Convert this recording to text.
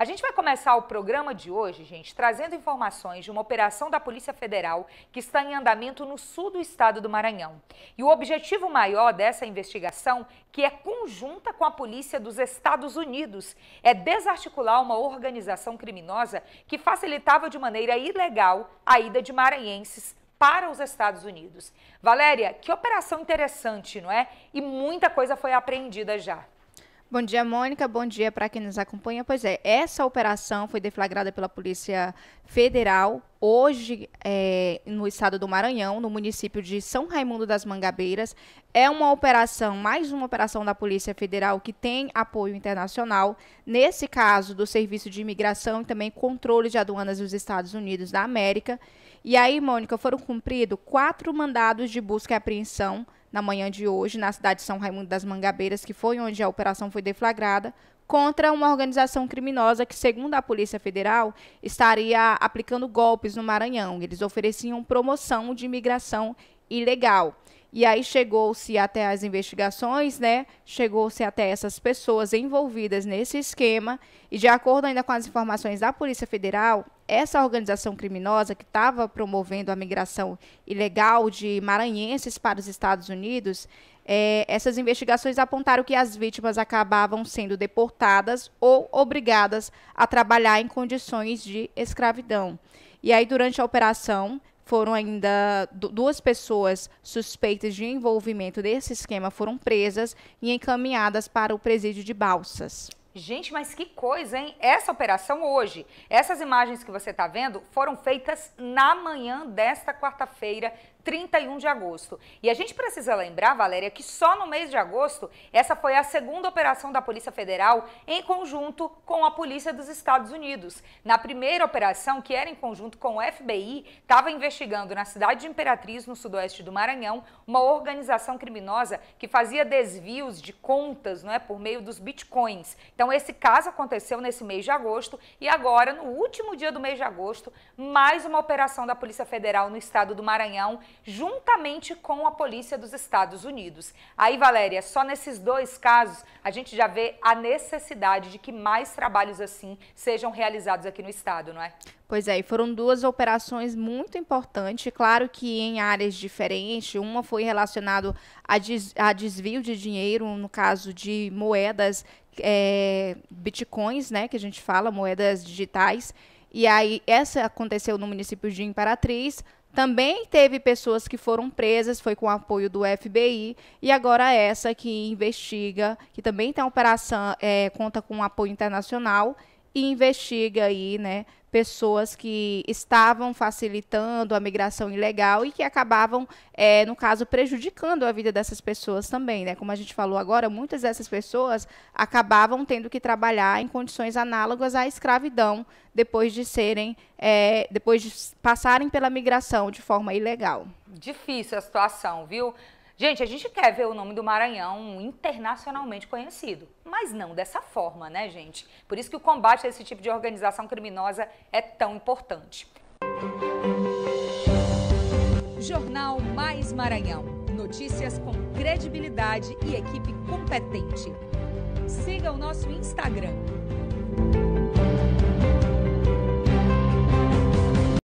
A gente vai começar o programa de hoje, gente, trazendo informações de uma operação da Polícia Federal que está em andamento no sul do estado do Maranhão. E o objetivo maior dessa investigação, que é conjunta com a polícia dos Estados Unidos, é desarticular uma organização criminosa que facilitava de maneira ilegal a ida de maranhenses para os Estados Unidos. Valéria, que operação interessante, não é? E muita coisa foi apreendida já. Bom dia, Mônica. Bom dia para quem nos acompanha. Pois é, essa operação foi deflagrada pela Polícia Federal hoje é, no estado do Maranhão, no município de São Raimundo das Mangabeiras. É uma operação, mais uma operação da Polícia Federal que tem apoio internacional, nesse caso do Serviço de Imigração e também Controle de Aduanas dos Estados Unidos da América. E aí, Mônica, foram cumpridos quatro mandados de busca e apreensão na manhã de hoje, na cidade de São Raimundo das Mangabeiras, que foi onde a operação foi deflagrada, contra uma organização criminosa que, segundo a Polícia Federal, estaria aplicando golpes no Maranhão. Eles ofereciam promoção de imigração ilegal. E aí chegou-se até as investigações, né? Chegou-se até essas pessoas envolvidas nesse esquema e de acordo ainda com as informações da Polícia Federal, essa organização criminosa que estava promovendo a migração ilegal de maranhenses para os Estados Unidos, é, essas investigações apontaram que as vítimas acabavam sendo deportadas ou obrigadas a trabalhar em condições de escravidão. E aí, durante a operação, foram ainda duas pessoas suspeitas de envolvimento desse esquema foram presas e encaminhadas para o presídio de Balsas. Gente, mas que coisa, hein? Essa operação hoje, essas imagens que você está vendo foram feitas na manhã desta quarta-feira, 31 de agosto. E a gente precisa lembrar, Valéria, que só no mês de agosto, essa foi a segunda operação da Polícia Federal em conjunto com a Polícia dos Estados Unidos. Na primeira operação, que era em conjunto com o FBI, estava investigando na cidade de Imperatriz, no sudoeste do Maranhão, uma organização criminosa que fazia desvios de contas não é, por meio dos bitcoins. Então, esse caso aconteceu nesse mês de agosto e agora, no último dia do mês de agosto, mais uma operação da Polícia Federal no estado do Maranhão juntamente com a polícia dos Estados Unidos. Aí, Valéria, só nesses dois casos a gente já vê a necessidade de que mais trabalhos assim sejam realizados aqui no estado, não é? Pois é, e foram duas operações muito importantes, claro que em áreas diferentes. Uma foi relacionada a, des a desvio de dinheiro, no caso de moedas, é, bitcoins, né, que a gente fala, moedas digitais. E aí, essa aconteceu no município de Imperatriz. Também teve pessoas que foram presas, foi com o apoio do FBI, e agora essa que investiga, que também tem operação, é, conta com apoio internacional, e investiga aí, né, pessoas que estavam facilitando a migração ilegal e que acabavam, é, no caso, prejudicando a vida dessas pessoas também, né? Como a gente falou agora, muitas dessas pessoas acabavam tendo que trabalhar em condições análogas à escravidão depois de serem, é, depois de passarem pela migração de forma ilegal. Difícil a situação, viu? Gente, a gente quer ver o nome do Maranhão internacionalmente conhecido, mas não dessa forma, né, gente? Por isso que o combate a esse tipo de organização criminosa é tão importante. Jornal Mais Maranhão. Notícias com credibilidade e equipe competente. Siga o nosso Instagram